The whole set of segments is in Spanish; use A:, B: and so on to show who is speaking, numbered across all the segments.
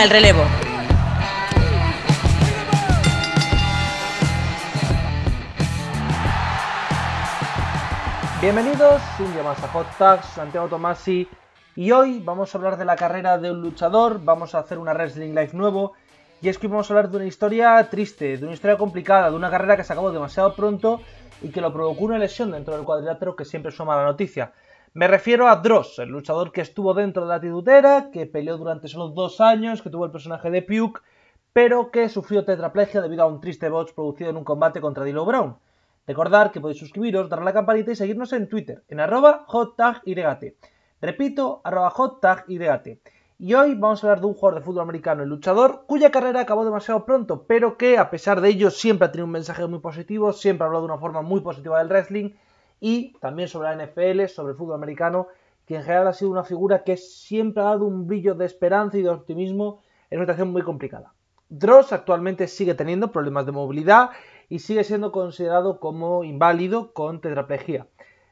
A: el relevo. Bienvenidos un día más a Hot Tags, Santiago Tomasi y hoy vamos a hablar de la carrera de un luchador, vamos a hacer una Wrestling life nuevo y es que vamos a hablar de una historia triste, de una historia complicada, de una carrera que se acabó demasiado pronto y que lo provocó una lesión dentro del cuadrilátero que siempre es una mala noticia. Me refiero a Dross, el luchador que estuvo dentro de la titutera, que peleó durante solo dos años, que tuvo el personaje de Puke, pero que sufrió tetraplegia debido a un triste bot producido en un combate contra Dilo Brown. Recordar que podéis suscribiros, dar la campanita y seguirnos en Twitter, en arroba Repito, arroba Y hoy vamos a hablar de un jugador de fútbol americano el luchador cuya carrera acabó demasiado pronto, pero que a pesar de ello siempre ha tenido un mensaje muy positivo, siempre ha hablado de una forma muy positiva del wrestling y también sobre la NFL, sobre el fútbol americano, que en general ha sido una figura que siempre ha dado un brillo de esperanza y de optimismo en una situación muy complicada. Dross actualmente sigue teniendo problemas de movilidad y sigue siendo considerado como inválido con tetraplegia.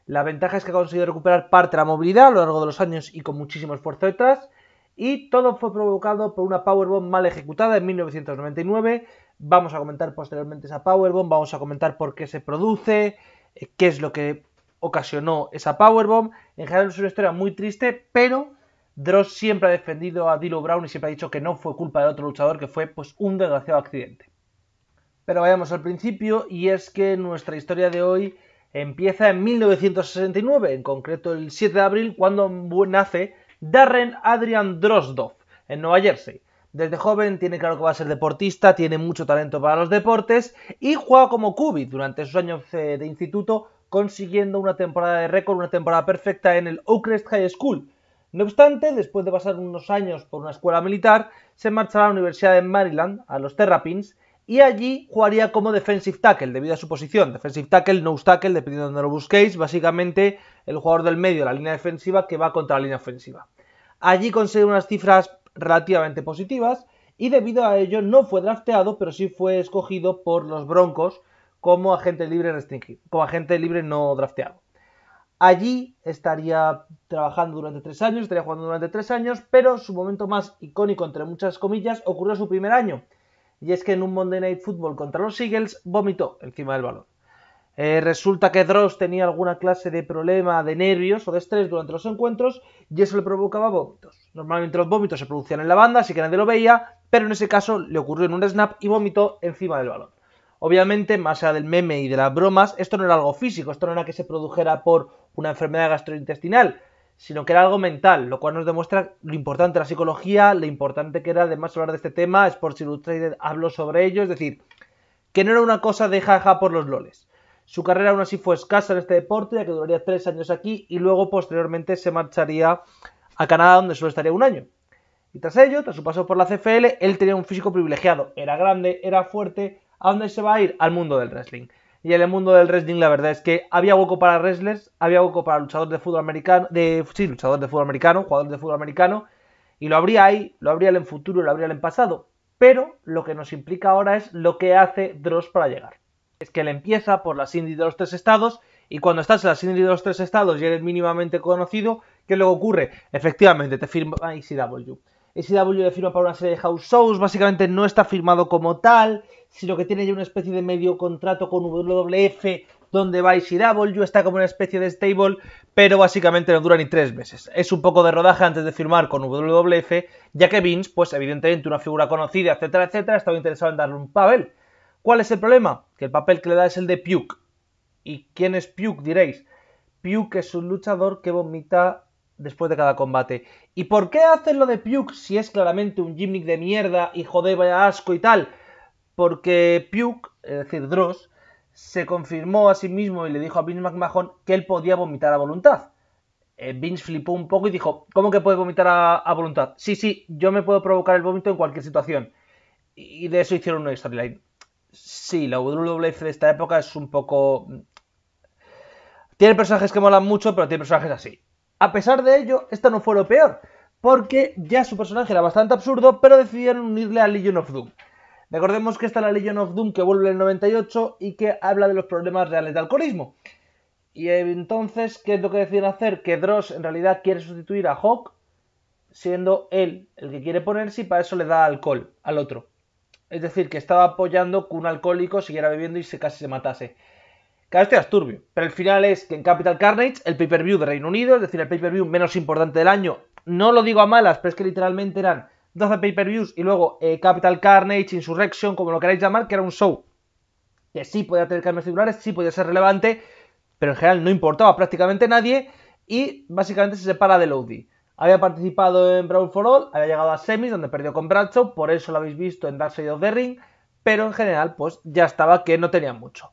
A: La ventaja es que ha conseguido recuperar parte de la movilidad a lo largo de los años y con muchísimo esfuerzo detrás. Y todo fue provocado por una Powerbomb mal ejecutada en 1999. Vamos a comentar posteriormente esa Powerbomb, vamos a comentar por qué se produce, eh, qué es lo que ocasionó esa powerbomb. En general es una historia muy triste, pero Dross siempre ha defendido a Dilo Brown y siempre ha dicho que no fue culpa de otro luchador, que fue pues un desgraciado accidente. Pero vayamos al principio y es que nuestra historia de hoy empieza en 1969, en concreto el 7 de abril, cuando nace Darren Adrian Drosdov en Nueva Jersey. Desde joven tiene claro que va a ser deportista, tiene mucho talento para los deportes y juega como Cubit durante sus años eh, de instituto consiguiendo una temporada de récord, una temporada perfecta en el Oakcrest High School. No obstante, después de pasar unos años por una escuela militar, se marchará a la Universidad de Maryland, a los Terrapins, y allí jugaría como defensive tackle debido a su posición. Defensive tackle, nose tackle, dependiendo de donde lo busquéis, básicamente el jugador del medio, la línea defensiva que va contra la línea ofensiva. Allí consigue unas cifras relativamente positivas y debido a ello no fue drafteado, pero sí fue escogido por los Broncos como agente libre restringido, como agente libre no drafteado. Allí estaría trabajando durante tres años, estaría jugando durante tres años, pero su momento más icónico, entre muchas comillas, ocurrió su primer año. Y es que en un Monday Night Football contra los Eagles vomitó encima del balón. Eh, resulta que Dross tenía alguna clase de problema de nervios o de estrés durante los encuentros y eso le provocaba vómitos. Normalmente los vómitos se producían en la banda, así que nadie lo veía, pero en ese caso le ocurrió en un snap y vomitó encima del balón. Obviamente, más allá del meme y de las bromas, esto no era algo físico, esto no era que se produjera por una enfermedad gastrointestinal, sino que era algo mental, lo cual nos demuestra lo importante de la psicología, lo importante que era además hablar de este tema, es por si Illustrated habló sobre ello, es decir, que no era una cosa de jaja por los loles. Su carrera aún así fue escasa en este deporte, ya que duraría tres años aquí y luego posteriormente se marcharía a Canadá, donde solo estaría un año. Y tras ello, tras su paso por la CFL, él tenía un físico privilegiado. Era grande, era fuerte, ¿A dónde se va a ir? Al mundo del wrestling. Y en el mundo del wrestling la verdad es que había hueco para wrestlers, había hueco para luchadores de fútbol americano, sí, luchadores de fútbol americano, jugadores de fútbol americano, y lo habría ahí, lo habría en futuro, lo habría en pasado. Pero lo que nos implica ahora es lo que hace Dross para llegar. Es que él empieza por las Cindy de los tres estados y cuando estás en las Cindy de los tres estados y eres mínimamente conocido, ¿qué luego ocurre? Efectivamente, te firma ICW. SW le firma para una serie de house shows, básicamente no está firmado como tal, sino que tiene ya una especie de medio contrato con WWF donde va W está como una especie de stable, pero básicamente no dura ni tres meses. Es un poco de rodaje antes de firmar con WWF, ya que Vince, pues evidentemente una figura conocida, etcétera, etcétera, estaba interesado en darle un papel. ¿Cuál es el problema? Que el papel que le da es el de Puke. ¿Y quién es Puke, diréis? Puke es un luchador que vomita después de cada combate. ¿Y por qué hacen lo de Puke si es claramente un gimmick de mierda y joder, vaya asco y tal? Porque Puke, es decir, Dross, se confirmó a sí mismo y le dijo a Vince McMahon que él podía vomitar a voluntad. Eh, Vince flipó un poco y dijo, ¿cómo que puede vomitar a, voluntad? Sí, sí, yo me puedo provocar el vómito en cualquier situación. Y de eso hicieron un storyline. Sí, la WWF e de esta época es un poco... Mm, tiene personajes que molan mucho, pero tiene personajes así. A pesar de ello, esto no fue lo peor, porque ya su personaje era bastante absurdo, pero decidieron unirle a Legion of Doom. Recordemos que está la Legion of Doom que vuelve en el 98 y que habla de los problemas reales de alcoholismo. Y entonces, ¿qué es lo que deciden hacer? Que Dross en realidad quiere sustituir a Hawk, siendo él el que quiere ponerse y para eso le da alcohol al otro. Es decir, que estaba apoyando que un alcohólico siguiera bebiendo y se casi se matase. Claro, este es turbio, pero el final es que en Capital Carnage, el pay-per-view de Reino Unido, es decir, el pay-per-view menos importante del año, no lo digo a malas, pero es que literalmente eran 12 pay-per-views y luego eh, Capital Carnage, Insurrection, como lo queráis llamar, que era un show que sí podía tener cambios titulares, sí podía ser relevante, pero en general no importaba prácticamente nadie y básicamente se separa de Lodi. Había participado en Brawl for All, había llegado a semis donde perdió con Bradshaw, por eso lo habéis visto en Dark Side of the Ring, pero en general pues ya estaba que no tenía mucho.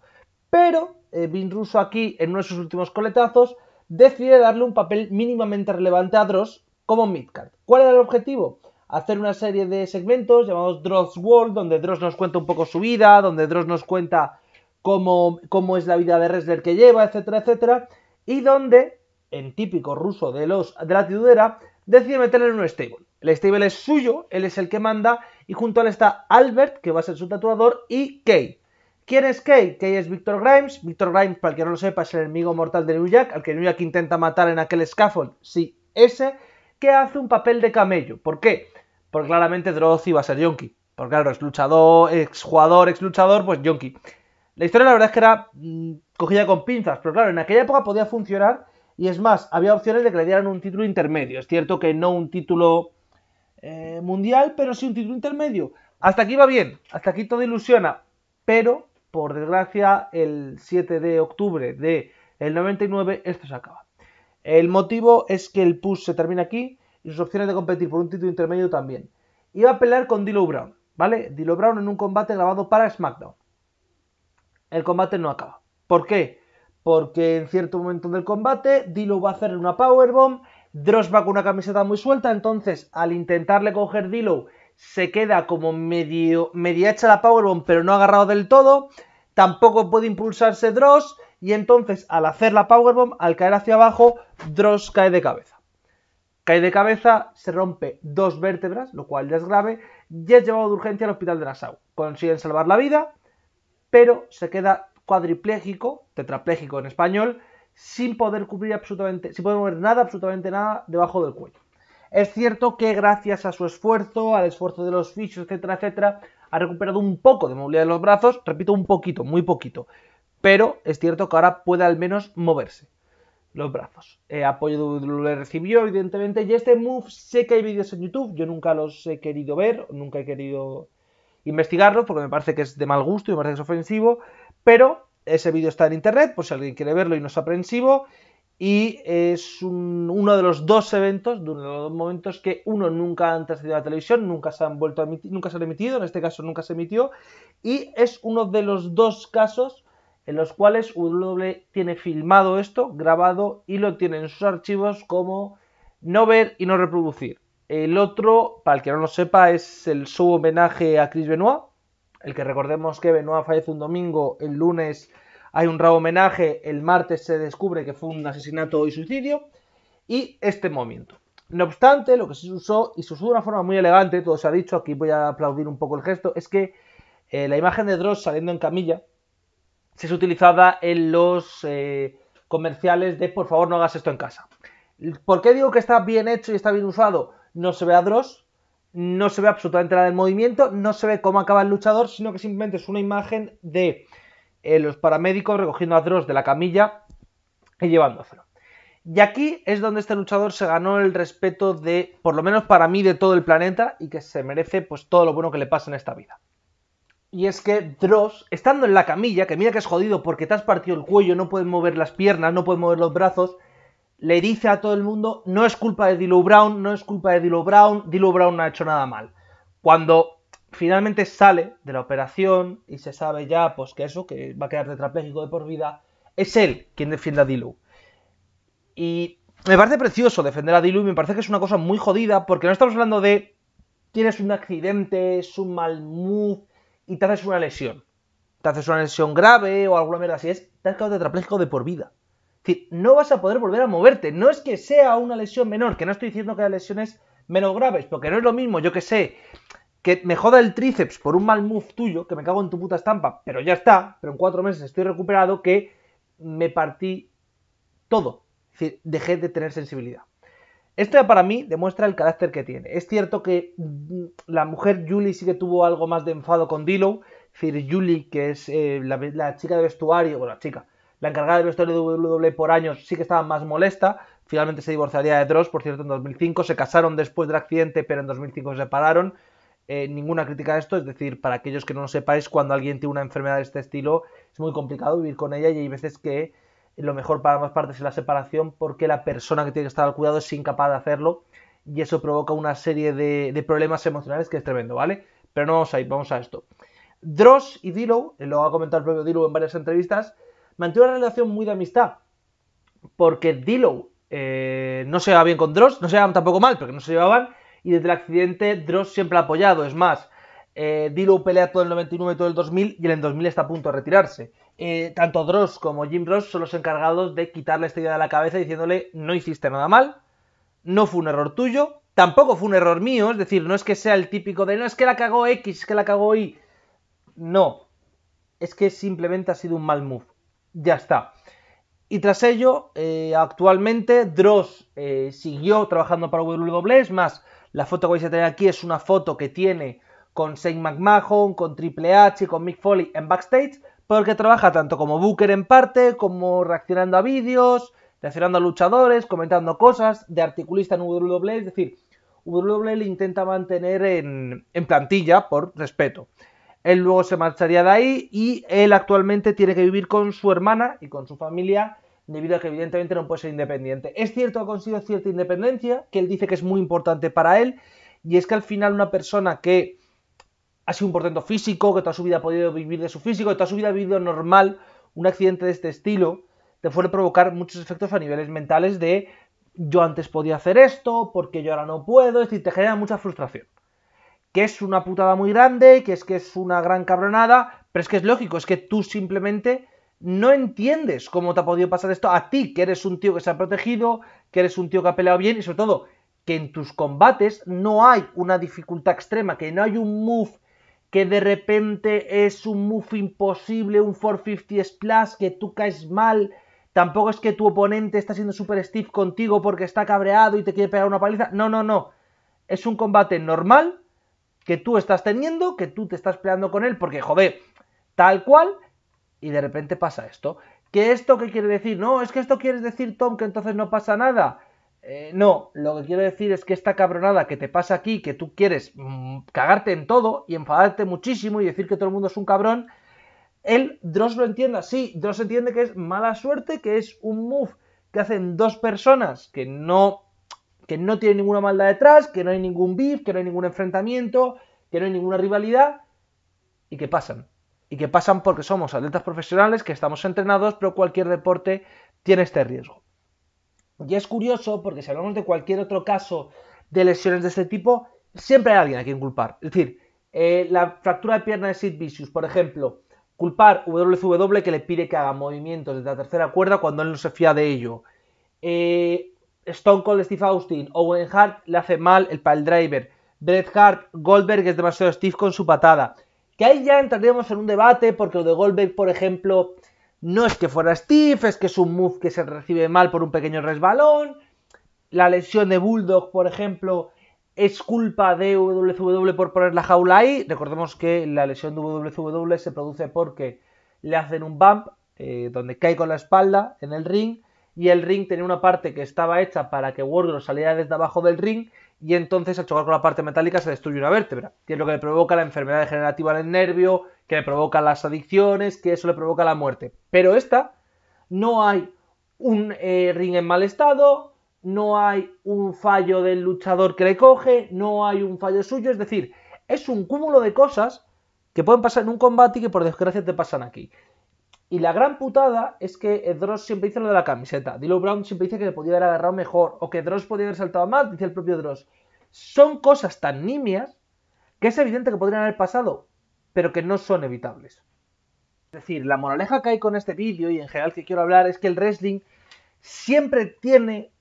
A: Pero eh, Vin Russo aquí, en uno de sus últimos coletazos, decide darle un papel mínimamente relevante a Dross como midcard. ¿Cuál era el objetivo? Hacer una serie de segmentos llamados Dross World, donde Dross nos cuenta un poco su vida, donde Dross nos cuenta cómo, es la vida de wrestler que lleva, etcétera, etcétera, y donde, en típico ruso de, los, de la tiudera, decide meterle un stable. El stable es suyo, él es el que manda, y junto a él está Albert, que va a ser su tatuador, y Kay. ¿Quién es Kay? Kay es Victor Grimes. Victor Grimes, para el que no lo sepa, es el enemigo mortal de New Jack, al que New Jack intenta matar en aquel scaffold. Sí, ese que hace un papel de camello. ¿Por qué? Porque claramente Droz iba a ser Yonki. Porque claro, es luchador, ex-luchador, pues Yonki. La historia la verdad es que era mm, cogida con pinzas, pero claro, en aquella época podía funcionar y es más, había opciones de que le dieran un título intermedio. Es cierto que no un título eh, mundial, pero sí un título intermedio. Hasta aquí va bien, hasta aquí todo ilusiona, pero por desgracia, el 7 de octubre de el 99 esto se acaba. El motivo es que el push se termina aquí y sus opciones de competir por un título intermedio también. Iba a pelear con Dilo Brown, ¿vale? Dilo Brown en un combate grabado para SmackDown. El combate no acaba. ¿Por qué? Porque en cierto momento del combate Dilo va a hacer una powerbomb, Dross va con una camiseta muy suelta, entonces al intentarle coger Dilo se queda como medio, media hecha la powerbomb, pero no agarrado del todo. Tampoco puede impulsarse Dross. Y entonces, al hacer la powerbomb, al caer hacia abajo, Dross cae de cabeza. Cae de cabeza, se rompe dos vértebras, lo cual es grave, y es llevado de urgencia al hospital de Nassau. Consiguen salvar la vida, pero se queda cuadripléjico, tetrapléjico en español, sin poder cubrir absolutamente, sin poder mover nada, absolutamente nada debajo del cuello. Es cierto que gracias a su esfuerzo, al esfuerzo de los fisios, etcétera, etcétera, ha recuperado un poco de movilidad de los brazos, repito, un poquito, muy poquito. Pero es cierto que ahora puede al menos moverse los brazos. Eh, apoyo le recibió, evidentemente, y este move sé que hay vídeos en YouTube, yo nunca los he querido ver, nunca he querido investigarlos porque me parece que es de mal gusto y me parece que es ofensivo, pero ese vídeo está en internet, por si alguien quiere verlo y no es aprensivo, y es uno de los dos eventos, de uno de los dos momentos que uno nunca ha trascendido a la televisión, nunca se han vuelto nunca se han emitido, en este caso nunca se emitió, y es uno de los dos casos en los cuales W tiene filmado esto, grabado y lo tiene en sus archivos como no ver y no reproducir. El otro, para el que no lo sepa, es el su homenaje a Chris Benoit, el que recordemos que Benoit fallece un domingo, el lunes hay un rabo homenaje, el martes se descubre que fue un asesinato y suicidio, y este momento. No obstante, lo que se usó, y se usó de una forma muy elegante, todo se ha dicho, aquí voy a aplaudir un poco el gesto, es que eh, la imagen de Dross saliendo en camilla se es utilizada en los eh, comerciales de por favor no hagas esto en casa. ¿Por qué digo que está bien hecho y está bien usado? No se ve a Dross, no se ve absolutamente nada del movimiento, no se ve cómo acaba el luchador, sino que simplemente es una imagen de eh, los paramédicos recogiendo a Dross de la camilla y llevándoselo. Y aquí es donde este luchador se ganó el respeto de, por lo menos para mí, de todo el planeta y que se merece pues todo lo bueno que le pasa en esta vida. Y es que Dross, estando en la camilla, que mira que es jodido porque te has partido el cuello, no puedes mover las piernas, no puedes mover los brazos, le dice a todo el mundo, no es culpa de Dilo Brown, no es culpa de Dilo Brown, Dilo Brown no ha hecho nada mal. Cuando finalmente sale de la operación y se sabe ya pues que eso, que va a quedar tetrapléjico de por vida, es él quien defiende a Dilu. Y me parece precioso defender a Dilu y me parece que es una cosa muy jodida porque no estamos hablando de tienes un accidente, es un mal y te haces una lesión. Te haces una lesión grave o alguna mierda así, es, te has quedado tetrapléjico de por vida. Es decir, no vas a poder volver a moverte. No es que sea una lesión menor, que no estoy diciendo que haya lesiones menos graves, porque no es lo mismo, yo que sé, que me joda el tríceps por un mal move tuyo, que me cago en tu puta estampa, pero ya está, pero en cuatro meses estoy recuperado, que me partí todo. Es decir, dejé de tener sensibilidad. Esto ya para mí demuestra el carácter que tiene. Es cierto que mm, la mujer Julie sí que tuvo algo más de enfado con Dilo Es decir, Julie, que es eh, la, chica de vestuario, bueno, la chica, la encargada de vestuario de WWE por años, sí que estaba más molesta. Finalmente se divorciaría de Dross, por cierto, en 2005. Se casaron después del accidente, pero en 2005 se separaron. Eh, ninguna crítica a esto, es decir, para aquellos que no lo sepáis, cuando alguien tiene una enfermedad de este estilo, es muy complicado vivir con ella y hay veces que lo mejor para ambas partes es la separación porque la persona que tiene que estar al cuidado es incapaz de hacerlo y eso provoca una serie de, problemas emocionales que es tremendo, ¿vale? Pero no vamos a ir, vamos a esto. Dross y Dilo, eh, lo ha comentado el propio Dilo en varias entrevistas, mantuvieron una relación muy de amistad porque dilow eh, no se llevaba bien con Dross, no se llevaban tampoco mal, porque no se llevaban, y desde el accidente Dross siempre ha apoyado. Es más, eh, Dilo pelea todo el 99 y todo el 2000 y el en 2000 está a punto de retirarse. Eh, tanto Dross como Jim Ross son los encargados de quitarle esta idea de la cabeza diciéndole no hiciste nada mal, no fue un error tuyo, tampoco fue un error mío, es decir, no es que sea el típico de no es que la cagó X, es que la cagó Y. No, es que simplemente ha sido un mal move. Ya está. Y tras ello, eh, actualmente Dross eh, siguió trabajando para WWE, es más, la foto que vais a tener aquí es una foto que tiene con Saint McMahon, con Triple H, y con Mick Foley en backstage, porque trabaja tanto como Booker en parte, como reaccionando a vídeos, reaccionando a luchadores, comentando cosas, de articulista en WWE, es decir, WWE le intenta mantener en, en plantilla por respeto. Él luego se marcharía de ahí y él actualmente tiene que vivir con su hermana y con su familia debido a que evidentemente no puede ser independiente. Es cierto, ha conseguido cierta independencia, que él dice que es muy importante para él, y es que al final una persona que ha sido un portento físico, que toda su vida ha podido vivir de su físico, que toda su vida ha vivido normal, un accidente de este estilo, te puede provocar muchos efectos a niveles mentales de yo antes podía hacer esto, porque yo ahora no puedo, es decir, te genera mucha frustración. Que es una putada muy grande, que es que es una gran cabronada, pero es que es lógico, es que tú simplemente no entiendes cómo te ha podido pasar esto a ti, que eres un tío que se ha protegido, que eres un tío que ha peleado bien y sobre todo que en tus combates no hay una dificultad extrema, que no hay un move que de repente es un move imposible, un 450 splash, que tú caes mal, tampoco es que tu oponente está siendo super stiff contigo porque está cabreado y te quiere pegar una paliza, no, no, no, es un combate normal que tú estás teniendo, que tú te estás peleando con él porque, joder, tal cual, y de repente pasa esto. ¿Qué esto qué quiere decir? No, es que esto quiere decir, Tom, que entonces no pasa nada. Eh, no, lo que quiero decir es que esta cabronada que te pasa aquí, que tú quieres mm, cagarte en todo y enfadarte muchísimo y decir que todo el mundo es un cabrón, él, Dross lo entienda, Sí, Dross entiende que es mala suerte, que es un move que hacen dos personas que no, que no tienen ninguna maldad detrás, que no hay ningún beef, que no hay ningún enfrentamiento, que no hay ninguna rivalidad y que pasan y que pasan porque somos atletas profesionales, que estamos entrenados, pero cualquier deporte tiene este riesgo. Y es curioso porque si hablamos de cualquier otro caso de lesiones de este tipo, siempre hay alguien a quien culpar. Es decir, eh, la fractura de pierna de Sid Vicious, por ejemplo, culpar WCW que le pide que haga movimientos desde la tercera cuerda cuando él no se fía de ello. Eh, Stone Cold Steve Austin, Owen Hart le hace mal el pile driver. Bret Hart, Goldberg es demasiado Steve con su patada. Que ahí ya entraríamos en un debate, porque lo de Goldberg, por ejemplo, no es que fuera Steve, es que es un move que se recibe mal por un pequeño resbalón. La lesión de Bulldog, por ejemplo, es culpa de WCW por poner la jaula ahí. Recordemos que la lesión de WCW se produce porque le hacen un bump eh, donde cae con la espalda en el ring y el ring tenía una parte que estaba hecha para que Wardro saliera desde abajo del ring y entonces al chocar con la parte metálica se destruye una vértebra, que es lo que le provoca la enfermedad degenerativa del nervio, que le provoca las adicciones, que eso le provoca la muerte. Pero esta no hay un eh, ring en mal estado, no hay un fallo del luchador que le coge, no hay un fallo suyo, es decir, es un cúmulo de cosas que pueden pasar en un combate y que por desgracia te pasan aquí. Y la gran putada es que Dross siempre dice lo de la camiseta. Dilo Brown siempre dice que le podía haber agarrado mejor o que Dross podía haber saltado más, dice el propio Dross. Son cosas tan nimias que es evidente que podrían haber pasado, pero que no son evitables. Es decir, la moraleja que hay con este vídeo y en general que quiero hablar es que el wrestling siempre tiene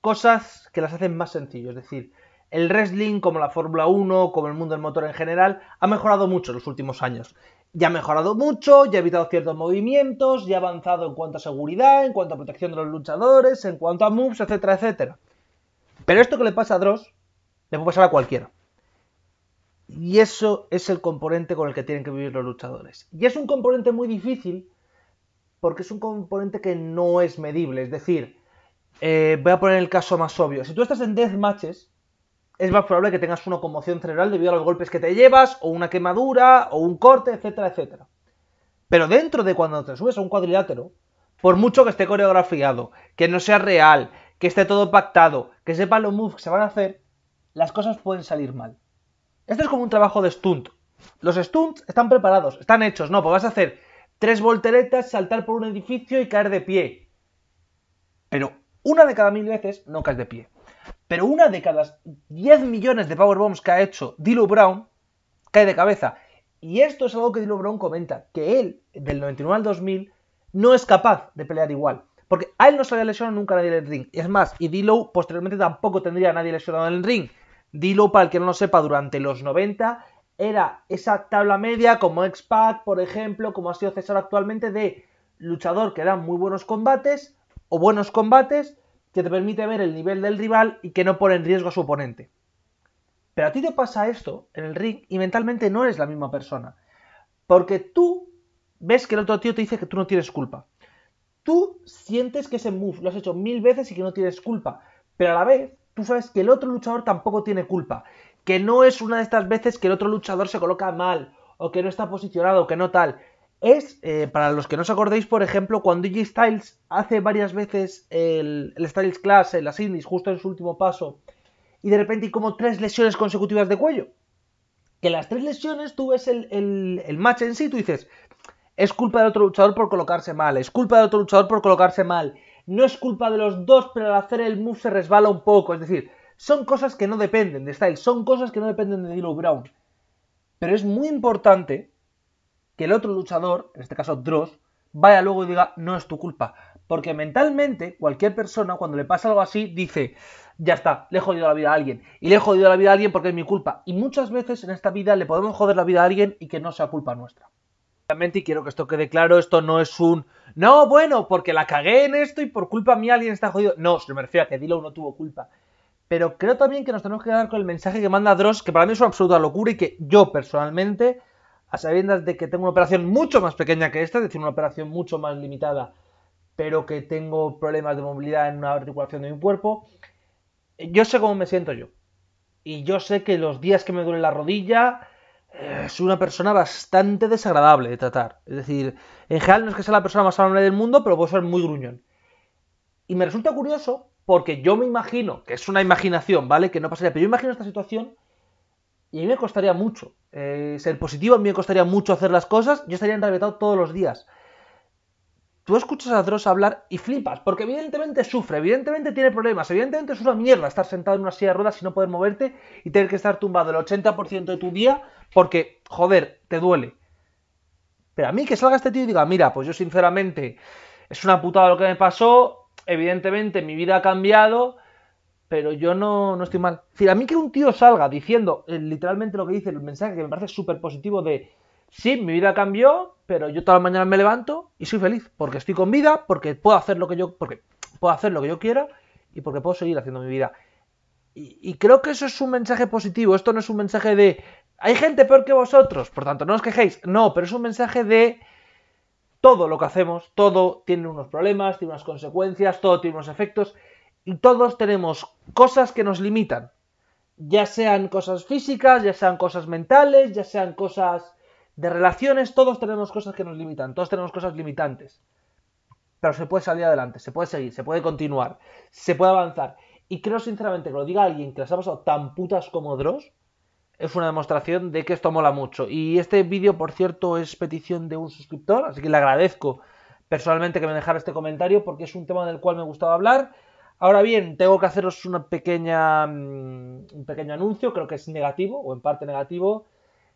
A: cosas que las hacen más sencillo. Es decir, el wrestling, como la Fórmula 1, como el mundo del motor en general, ha mejorado mucho en los últimos años ya ha mejorado mucho, ya ha evitado ciertos movimientos, ya ha avanzado en cuanto a seguridad, en cuanto a protección de los luchadores, en cuanto a moves, etcétera, etcétera. Pero esto que le pasa a Dross, le puede pasar a cualquiera. Y eso es el componente con el que tienen que vivir los luchadores. Y es un componente muy difícil porque es un componente que no es medible. Es decir, eh, voy a poner el caso más obvio. Si tú estás en 10 matches, es más probable que tengas una conmoción cerebral debido a los golpes que te llevas, o una quemadura, o un corte, etcétera, etcétera. Pero dentro de cuando te subes a un cuadrilátero, por mucho que esté coreografiado, que no sea real, que esté todo pactado, que sepan los moves que se van a hacer, las cosas pueden salir mal. Esto es como un trabajo de stunt. Los stunts están preparados, están hechos, no, pues vas a hacer tres volteretas, saltar por un edificio y caer de pie. Pero una de cada mil veces no caes de pie. Pero una de cada 10 millones de power bombs que ha hecho Dilo Brown cae de cabeza. Y esto es algo que Dilo Brown comenta, que él, del 99 al 2000, no es capaz de pelear igual. Porque a él no se había lesionado nunca nadie en el ring. Es más, y Dilo posteriormente tampoco tendría a nadie lesionado en el ring. Dilo, para el que no lo sepa, durante los 90 era esa tabla media como Expat, por ejemplo, como ha sido César actualmente, de luchador que da muy buenos combates o buenos combates, que te permite ver el nivel del rival y que no pone en riesgo a su oponente. Pero a ti te pasa esto en el ring y mentalmente no eres la misma persona. Porque tú ves que el otro tío te dice que tú no tienes culpa. Tú sientes que ese move lo has hecho mil veces y que no tienes culpa. Pero a la vez, tú sabes que el otro luchador tampoco tiene culpa. Que no es una de estas veces que el otro luchador se coloca mal, o que no está posicionado, o que no tal es, eh, para los que no os acordéis, por ejemplo, cuando G e Styles hace varias veces el, Styles Class en las justo en su último paso, y de repente hay como tres lesiones consecutivas de cuello. Que las tres lesiones tú ves el, el match en sí, tú dices, es culpa del otro luchador por colocarse mal, es culpa del otro luchador por colocarse mal, no es culpa de los dos, pero al hacer el move se resbala un poco, es decir, son cosas que no dependen de Styles, son cosas que no dependen de Dilo Brown. Pero es muy importante que el otro luchador, en este caso Dross, vaya luego y diga, no es tu culpa. Porque mentalmente, cualquier persona, cuando le pasa algo así, dice, ya está, le he jodido la vida a alguien. Y le he jodido la vida a alguien porque es mi culpa. Y muchas veces en esta vida le podemos joder la vida a alguien y que no sea culpa nuestra. Obviamente, y quiero que esto quede claro, esto no es un, no, bueno, porque la cagué en esto y por culpa mía alguien está jodido. No, se me refiero a que Dilo no tuvo culpa. Pero creo también que nos tenemos que quedar con el mensaje que manda Dross, que para mí es una absoluta locura y que yo personalmente a sabiendas de que tengo una operación mucho más pequeña que esta, es decir, una operación mucho más limitada, pero que tengo problemas de movilidad en una articulación de mi cuerpo, yo sé cómo me siento yo. Y yo sé que los días que me duele la rodilla, eh, soy una persona bastante desagradable de tratar. Es decir, en general no es que sea la persona más amable del mundo, pero puedo ser muy gruñón. Y me resulta curioso porque yo me imagino, que es una imaginación, ¿vale? Que no pasaría, pero yo imagino esta situación y a mí me costaría mucho eh, ser positivo, a mí me costaría mucho hacer las cosas, yo estaría enrabietado todos los días. Tú escuchas a Dross hablar y flipas, porque evidentemente sufre, evidentemente tiene problemas, evidentemente es una mierda estar sentado en una silla de ruedas y no poder moverte y tener que estar tumbado el 80% de tu día porque, joder, te duele. Pero a mí que salga este tío y diga, mira, pues yo sinceramente es una putada lo que me pasó, evidentemente mi vida ha cambiado, pero yo no, no estoy mal. a mí que un tío salga diciendo eh, literalmente lo que dice el mensaje, que me parece súper positivo de, sí, mi vida cambió, pero yo todas las mañanas me levanto y soy feliz, porque estoy con vida, porque puedo hacer lo que yo, porque puedo hacer lo que yo quiera y porque puedo seguir haciendo mi vida. Y, y creo que eso es un mensaje positivo, esto no es un mensaje de, hay gente peor que vosotros, por tanto, no os quejéis, no, pero es un mensaje de todo lo que hacemos, todo tiene unos problemas, tiene unas consecuencias, todo tiene unos efectos. Y todos tenemos cosas que nos limitan, ya sean cosas físicas, ya sean cosas mentales, ya sean cosas de relaciones, todos tenemos cosas que nos limitan, todos tenemos cosas limitantes. Pero se puede salir adelante, se puede seguir, se puede continuar, se puede avanzar. Y creo sinceramente que lo diga alguien que las ha pasado tan putas como Dross, es una demostración de que esto mola mucho. Y este vídeo, por cierto, es petición de un suscriptor, así que le agradezco personalmente que me dejara este comentario porque es un tema del cual me gustaba hablar Ahora bien, tengo que haceros una pequeña, mm, un pequeño anuncio, creo que es negativo o en parte negativo.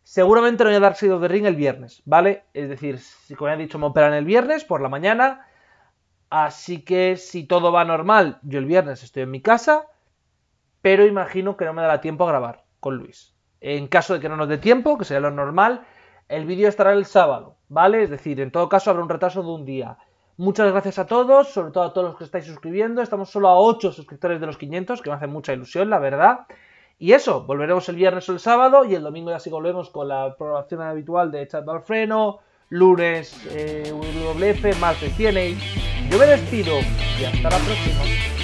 A: Seguramente no voy a dar Side de Ring el viernes, ¿vale? Es decir, si como ya he dicho, me operan el viernes por la mañana. Así que si todo va normal, yo el viernes estoy en mi casa, pero imagino que no me dará tiempo a grabar con Luis. En caso de que no nos dé tiempo, que sería lo normal, el vídeo estará el sábado, ¿vale? Es decir, en todo caso habrá un retraso de un día. Muchas gracias a todos, sobre todo a todos los que estáis suscribiendo. Estamos solo a 8 suscriptores de los 500, que me hace mucha ilusión, la verdad. Y eso, volveremos el viernes o el sábado y el domingo ya sí volvemos con la programación habitual de Chat Balfreno, lunes eh, WF, martes CNA. Yo me despido y hasta la próxima.